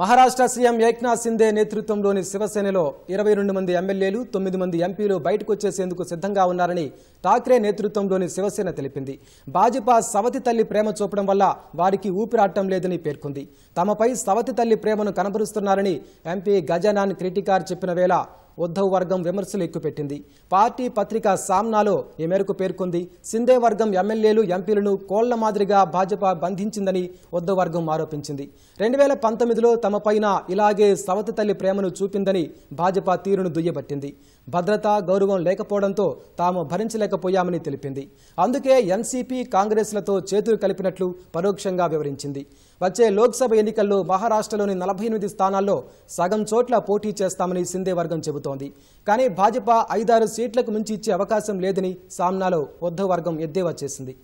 Maharashtra CM Eknath సిందే నేతృత్వంలోని శివసేనలో ఇరవై రెండు మంది ఎమ్మెల్యేలు తొమ్మిది మంది ఎంపీలు బయటకు వచ్చేసేందుకు సిద్ధంగా ఉన్నారని ఠాక్రే నేతృత్వంలోని శివసేన తెలిపింది భాజపా సవతి తల్లి ప్రేమ చూపడం వల్ల వారికి ఊపిరాటం లేదని పేర్కొంది తమపై సవతి తల్లి ప్రేమను కనబరుస్తున్నారని ఎంపీ గజానాన్ క్రిటికార్ చెప్పిన వేళ ఉద్దవ్ వర్గం విమర్శలు ఎక్కుపెట్టింది పార్టీ పత్రిక సామ్నాలో ఈ మేరకు పేర్కొంది సిందే వర్గం ఎమ్మెల్యేలు ఎంపీలను కోళ్ల మాదిరిగా భాజపా బంధించిందని ఉద్దవ్ వర్గం ఆరోపించింది రెండు వేల పంతొమ్మిదిలో తమపైన ఇలాగే సవతి తల్లి ప్రేమను చూపిందని భాజపా తీరును దుయ్యబట్టింది భద్రత గౌరవం లేకపోవడంతో తాము భరించలేకపోయామని తెలిపింది అందుకే ఎన్సీపీ కాంగ్రెస్లతో చేతులు కలిపినట్లు పరోక్షంగా వివరించింది వచ్చే లోక్సభ ఎన్నికల్లో మహారాష్ట్రలోని నలభై ఎనిమిది స్థానాల్లో సగం చోట్ల పోటీ చేస్తామని సిందే వర్గం చెబుతోంది చెబుతోంది కానీ భాజపా ఐదారు సీట్లకు మించి ఇచ్చే అవకాశం లేదని సామ్నాలో వర్గం ఎద్దేవా చేసింది